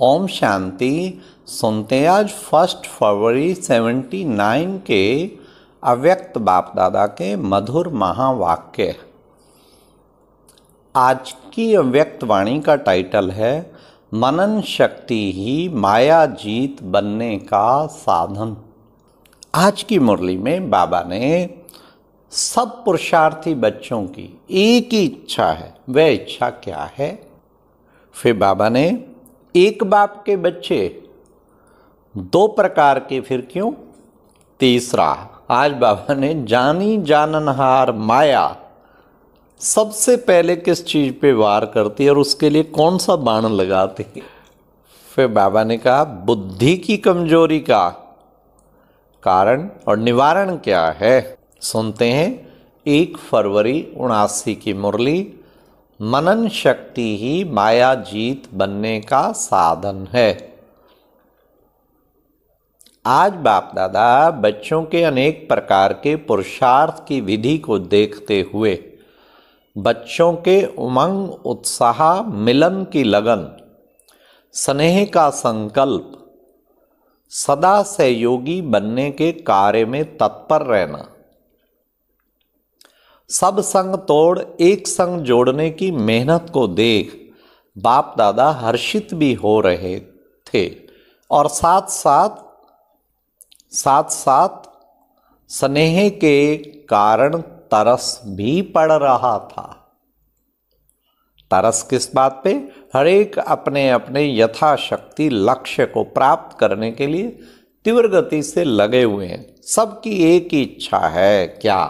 ओम शांति सुनते आज फर्स्ट फरवरी 79 के अव्यक्त बाप दादा के मधुर महावाक्य आज की अव्यक्त वाणी का टाइटल है मनन शक्ति ही माया जीत बनने का साधन आज की मुरली में बाबा ने सब पुरुषार्थी बच्चों की एक ही इच्छा है वह इच्छा क्या है फिर बाबा ने एक बाप के बच्चे दो प्रकार के फिर क्यों तीसरा आज बाबा ने जानी जाननहार माया सबसे पहले किस चीज़ पे वार करती है और उसके लिए कौन सा बाण लगाती फिर बाबा ने कहा बुद्धि की कमजोरी का कारण और निवारण क्या है सुनते हैं एक फरवरी उनासी की मुरली मनन शक्ति ही माया जीत बनने का साधन है आज बाप दादा बच्चों के अनेक प्रकार के पुरुषार्थ की विधि को देखते हुए बच्चों के उमंग उत्साह मिलन की लगन स्नेह का संकल्प सदा सहयोगी बनने के कार्य में तत्पर रहना सब संग तोड़ एक संग जोड़ने की मेहनत को देख बाप दादा हर्षित भी हो रहे थे और साथ साथ साथ साथ स्नेह के कारण तरस भी पड़ रहा था तरस किस बात पे हरेक अपने अपने यथाशक्ति लक्ष्य को प्राप्त करने के लिए तीव्र गति से लगे हुए हैं सबकी एक इच्छा है क्या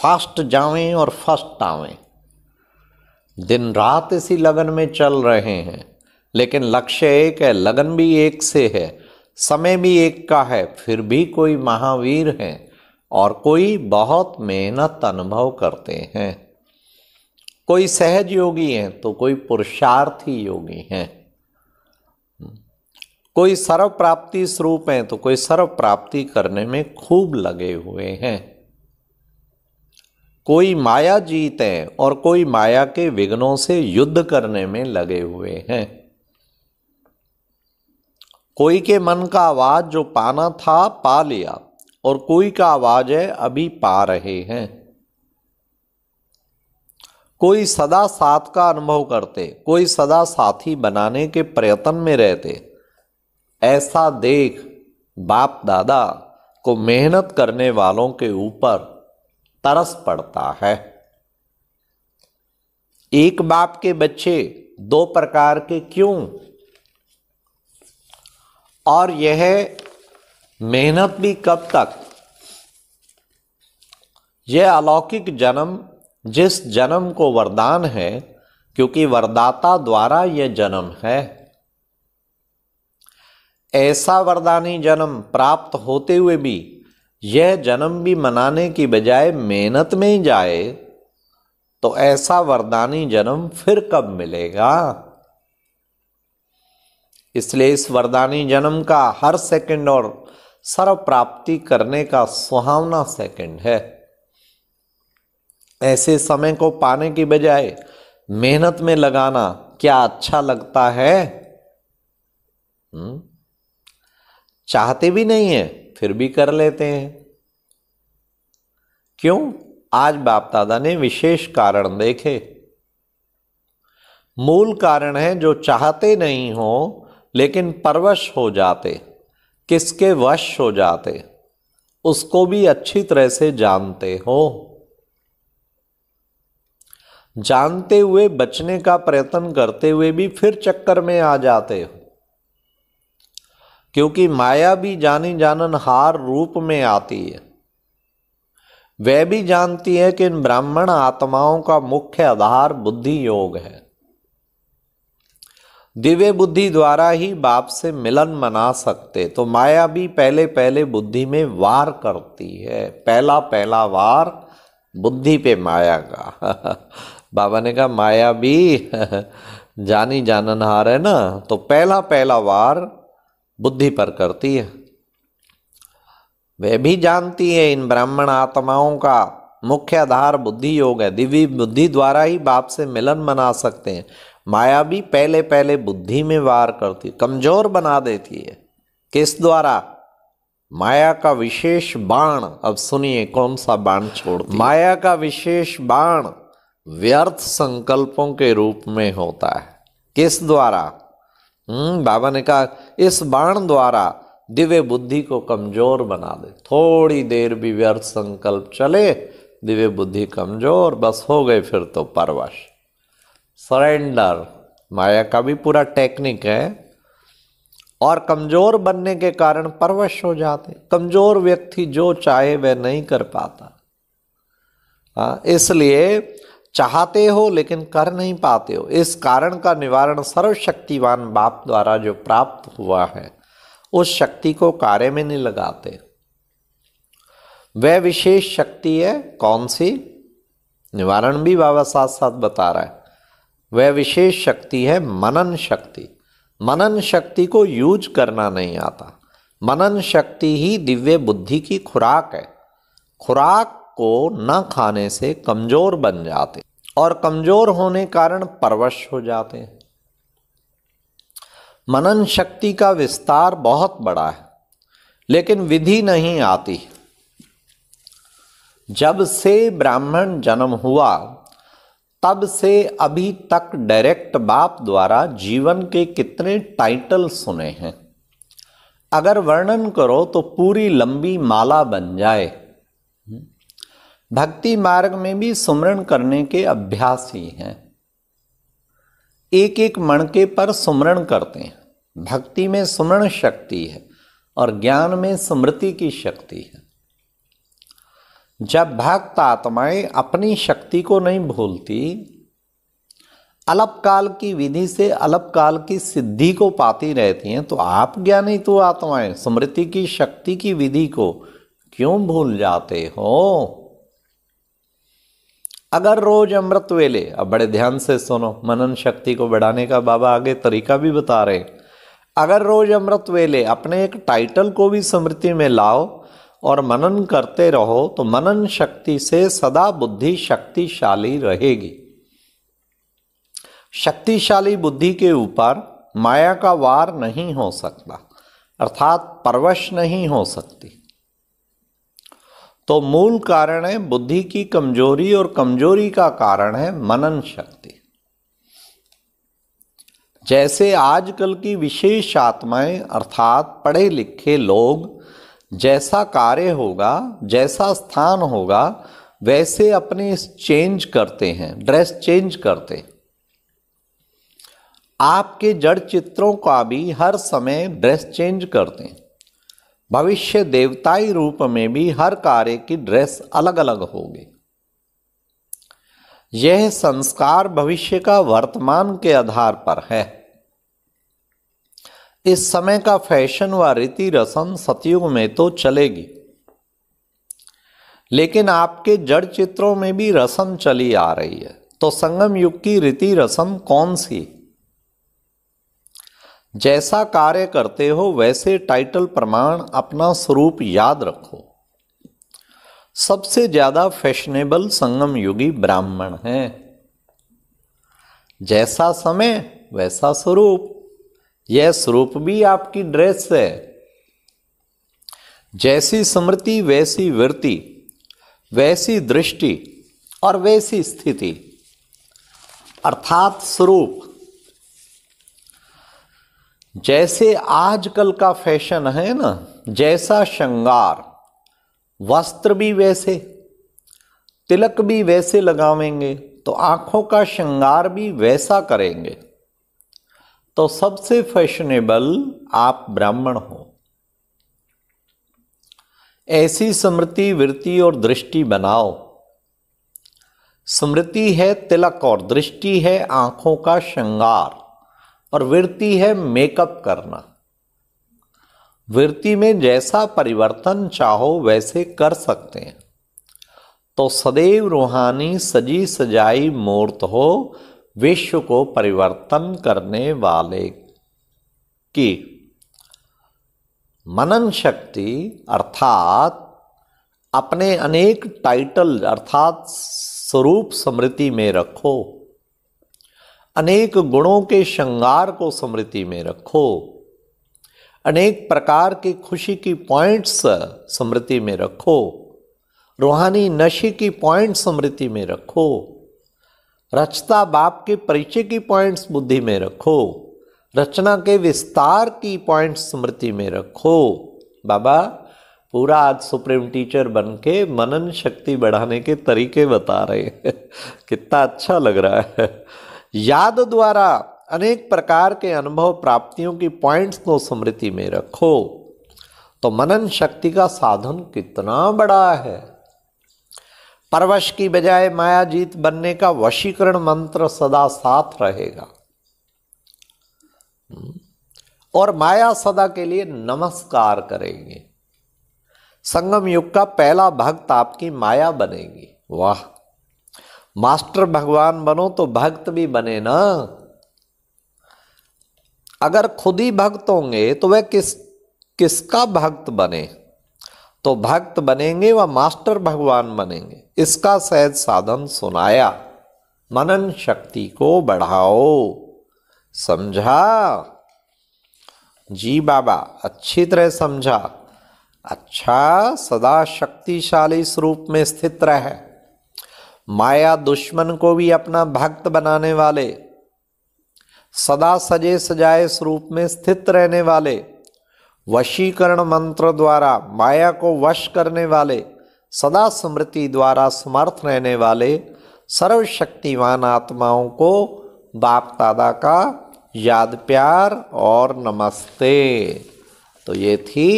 फास्ट जावें और फर्स्ट आवें दिन रात इसी लगन में चल रहे हैं लेकिन लक्ष्य एक है लगन भी एक से है समय भी एक का है फिर भी कोई महावीर हैं और कोई बहुत मेहनत अनुभव करते हैं कोई सहज योगी हैं तो कोई पुरुषार्थी योगी हैं कोई सर्व प्राप्ति स्वरूप हैं तो कोई सर्व प्राप्ति करने में खूब लगे हुए हैं कोई माया जीत है और कोई माया के विघ्नों से युद्ध करने में लगे हुए हैं कोई के मन का आवाज जो पाना था पा लिया और कोई का आवाज है अभी पा रहे हैं कोई सदा साथ का अनुभव करते कोई सदा साथी बनाने के प्रयत्न में रहते ऐसा देख बाप दादा को मेहनत करने वालों के ऊपर तरस पड़ता है एक बाप के बच्चे दो प्रकार के क्यों और यह मेहनत भी कब तक यह अलौकिक जन्म जिस जन्म को वरदान है क्योंकि वरदाता द्वारा यह जन्म है ऐसा वरदानी जन्म प्राप्त होते हुए भी यह जन्म भी मनाने की बजाय मेहनत में ही जाए तो ऐसा वरदानी जन्म फिर कब मिलेगा इसलिए इस वरदानी जन्म का हर सेकंड और सर्व प्राप्ति करने का सुहावना सेकंड है ऐसे समय को पाने की बजाय मेहनत में लगाना क्या अच्छा लगता है हुँ? हम्म, चाहते भी नहीं है फिर भी कर लेते हैं क्यों आज बाप दादा ने विशेष कारण देखे मूल कारण है जो चाहते नहीं हो लेकिन परवश हो जाते किसके वश हो जाते उसको भी अच्छी तरह से जानते हो जानते हुए बचने का प्रयत्न करते हुए भी फिर चक्कर में आ जाते हो क्योंकि माया भी जानी जानन हार रूप में आती है वह भी जानती है कि इन ब्राह्मण आत्माओं का मुख्य आधार बुद्धि योग है दिव्य बुद्धि द्वारा ही बाप से मिलन मना सकते तो माया भी पहले पहले बुद्धि में वार करती है पहला पहला वार बुद्धि पे माया का बाबा ने कहा माया भी जानी जाननहार है ना तो पहला पहला वार बुद्धि पर करती है वे भी जानती है इन ब्राह्मण आत्माओं का मुख्य आधार बुद्धि योग है दिव्य बुद्धि द्वारा ही बाप से मिलन मना सकते हैं माया भी पहले पहले बुद्धि में वार करती कमजोर बना देती है किस द्वारा माया का विशेष बाण अब सुनिए कौन सा बाण छोड़ माया का विशेष बाण व्यर्थ संकल्पों के रूप में होता है किस द्वारा हम्म, बाबा ने कहा इस बाण द्वारा दिव्य बुद्धि को कमजोर बना दे थोड़ी देर भी व्यर्थ संकल्प चले दिव्य बुद्धि कमजोर बस हो गए फिर तो परवश सरेंडर माया का भी पूरा टेक्निक है और कमजोर बनने के कारण परवश हो जाते कमजोर व्यक्ति जो चाहे वह नहीं कर पाता हाँ, इसलिए चाहते हो लेकिन कर नहीं पाते हो इस कारण का निवारण सर्वशक्तिवान बाप द्वारा जो प्राप्त हुआ है उस शक्ति को कार्य में नहीं लगाते वह विशेष शक्ति है कौन सी निवारण भी बाबा साथ साथ बता रहा है वह विशेष शक्ति है मनन शक्ति मनन शक्ति को यूज करना नहीं आता मनन शक्ति ही दिव्य बुद्धि की खुराक है खुराक को न खाने से कमज़ोर बन जाते और कमज़ोर होने कारण परवश हो जाते हैं मनन शक्ति का विस्तार बहुत बड़ा है लेकिन विधि नहीं आती जब से ब्राह्मण जन्म हुआ तब से अभी तक डायरेक्ट बाप द्वारा जीवन के कितने टाइटल सुने हैं अगर वर्णन करो तो पूरी लंबी माला बन जाए भक्ति मार्ग में भी सुमरण करने के अभ्यास ही हैं एक एक मणके पर सुमरण करते हैं भक्ति में सुमरण शक्ति है और ज्ञान में स्मृति की शक्ति है जब भक्त आत्माएं अपनी शक्ति को नहीं भूलती अलप काल की विधि से अलप काल की सिद्धि को पाती रहती हैं तो आप ज्ञानी तो आत्माएं स्मृति की शक्ति की विधि को क्यों भूल जाते हो अगर रोज अमृत वेले अब बड़े ध्यान से सुनो मनन शक्ति को बढ़ाने का बाबा आगे तरीका भी बता रहे अगर रोज अमृत वेले अपने एक टाइटल को भी स्मृति में लाओ और मनन करते रहो तो मनन शक्ति से सदा बुद्धि शक्तिशाली रहेगी शक्तिशाली बुद्धि के ऊपर माया का वार नहीं हो सकता अर्थात परवश नहीं हो सकती तो मूल कारण है बुद्धि की कमजोरी और कमजोरी का कारण है मनन शक्ति जैसे आजकल की विशेष आत्माएं अर्थात पढ़े लिखे लोग जैसा कार्य होगा जैसा स्थान होगा वैसे अपने चेंज करते हैं ड्रेस चेंज करते हैं आपके जड़ चित्रों का भी हर समय ड्रेस चेंज करते हैं भविष्य देवताई रूप में भी हर कार्य की ड्रेस अलग अलग होगी यह संस्कार भविष्य का वर्तमान के आधार पर है इस समय का फैशन व रीति रसम सतयुग में तो चलेगी लेकिन आपके जड़ चित्रों में भी रसम चली आ रही है तो संगम युग की रीति रसम कौन सी जैसा कार्य करते हो वैसे टाइटल प्रमाण अपना स्वरूप याद रखो सबसे ज्यादा फैशनेबल संगम युगी ब्राह्मण है जैसा समय वैसा स्वरूप यह स्वरूप भी आपकी ड्रेस है जैसी स्मृति वैसी वृत्ति वैसी दृष्टि और वैसी स्थिति अर्थात स्वरूप जैसे आजकल का फैशन है ना जैसा श्रृंगार वस्त्र भी वैसे तिलक भी वैसे लगावेंगे तो आंखों का श्रृंगार भी वैसा करेंगे तो सबसे फैशनेबल आप ब्राह्मण हो ऐसी स्मृति वृत्ति और दृष्टि बनाओ स्मृति है तिलक और दृष्टि है आंखों का श्रृंगार और वृत्ति है मेकअप करना वृत्ति में जैसा परिवर्तन चाहो वैसे कर सकते हैं तो सदैव रूहानी सजी सजाई मूर्त हो विश्व को परिवर्तन करने वाले की मनन शक्ति अर्थात अपने अनेक टाइटल अर्थात स्वरूप स्मृति में रखो अनेक गुणों के श्रृंगार को स्मृति में रखो अनेक प्रकार की खुशी की पॉइंट्स स्मृति में रखो रूहानी नशे की पॉइंट स्मृति में रखो रचता बाप के परिचय की पॉइंट्स बुद्धि में रखो रचना के विस्तार की पॉइंट स्मृति में रखो बाबा पूरा आज सुप्रीम टीचर बन के मनन शक्ति बढ़ाने के तरीके बता रहे हैं कितना अच्छा लग रहा है याद द्वारा अनेक प्रकार के अनुभव प्राप्तियों की पॉइंट्स को स्मृति में रखो तो मनन शक्ति का साधन कितना बड़ा है परवश की बजाय माया जीत बनने का वशीकरण मंत्र सदा साथ रहेगा और माया सदा के लिए नमस्कार करेंगे संगम युग का पहला भक्त आपकी माया बनेगी वाह मास्टर भगवान बनो तो भक्त भी बने ना अगर खुद ही भक्त होंगे तो वह किस किसका भक्त बने तो भक्त बनेंगे वह मास्टर भगवान बनेंगे इसका सहज साधन सुनाया मनन शक्ति को बढ़ाओ समझा जी बाबा अच्छी तरह समझा अच्छा सदा शक्तिशाली स्वरूप में स्थित रहे माया दुश्मन को भी अपना भक्त बनाने वाले सदा सजे सजाए स्वरूप में स्थित रहने वाले वशीकरण मंत्र द्वारा माया को वश करने वाले सदा स्मृति द्वारा समर्थ रहने वाले सर्वशक्तिवान आत्माओं को बाप दादा का याद प्यार और नमस्ते तो ये थी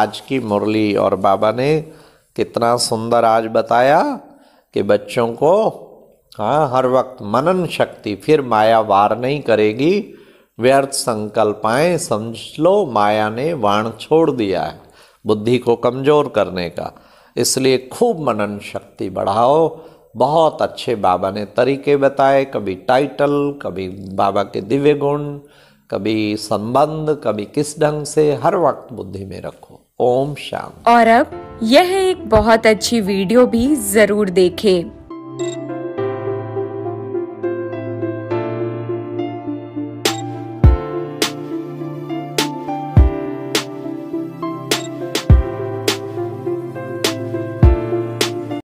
आज की मुरली और बाबा ने कितना सुंदर आज बताया कि बच्चों को हाँ हर वक्त मनन शक्ति फिर माया वार नहीं करेगी व्यर्थ संकल्पाएं समझ लो माया ने वाण छोड़ दिया है बुद्धि को कमज़ोर करने का इसलिए खूब मनन शक्ति बढ़ाओ बहुत अच्छे बाबा ने तरीके बताए कभी टाइटल कभी बाबा के दिव्य गुण कभी संबंध कभी किस ढंग से हर वक्त बुद्धि में रखो ओम शांति और अब यह एक बहुत अच्छी वीडियो भी ज़रूर देखें